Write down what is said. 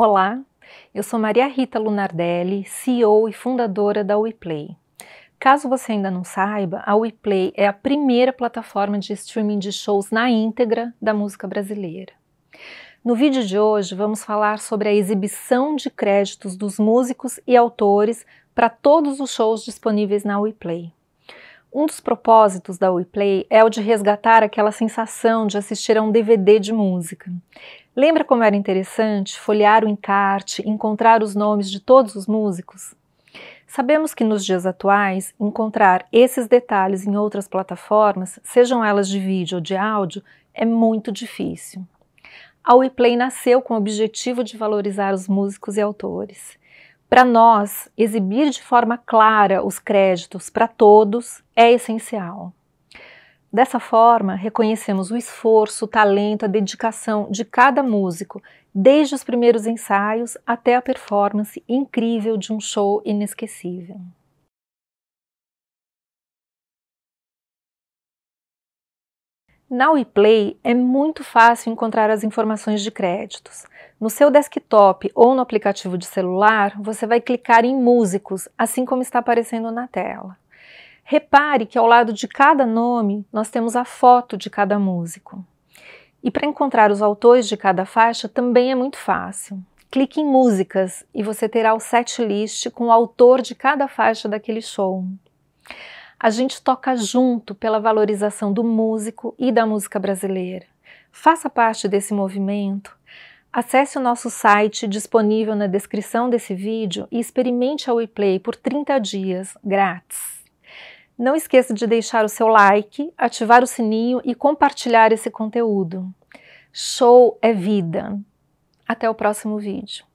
Olá, eu sou Maria Rita Lunardelli, CEO e fundadora da WePlay. Caso você ainda não saiba, a WePlay é a primeira plataforma de streaming de shows na íntegra da música brasileira. No vídeo de hoje, vamos falar sobre a exibição de créditos dos músicos e autores para todos os shows disponíveis na WePlay. Um dos propósitos da WePlay é o de resgatar aquela sensação de assistir a um DVD de música. Lembra como era interessante folhear o encarte, encontrar os nomes de todos os músicos? Sabemos que nos dias atuais, encontrar esses detalhes em outras plataformas, sejam elas de vídeo ou de áudio, é muito difícil. A WePlay nasceu com o objetivo de valorizar os músicos e autores. Para nós, exibir de forma clara os créditos para todos é essencial. Dessa forma, reconhecemos o esforço, o talento, a dedicação de cada músico, desde os primeiros ensaios até a performance incrível de um show inesquecível. Na WePlay é muito fácil encontrar as informações de créditos. No seu desktop ou no aplicativo de celular, você vai clicar em Músicos, assim como está aparecendo na tela. Repare que ao lado de cada nome nós temos a foto de cada músico. E para encontrar os autores de cada faixa também é muito fácil. Clique em Músicas e você terá o setlist com o autor de cada faixa daquele show. A gente toca junto pela valorização do músico e da música brasileira. Faça parte desse movimento. Acesse o nosso site disponível na descrição desse vídeo e experimente a WePlay por 30 dias grátis. Não esqueça de deixar o seu like, ativar o sininho e compartilhar esse conteúdo. Show é vida! Até o próximo vídeo.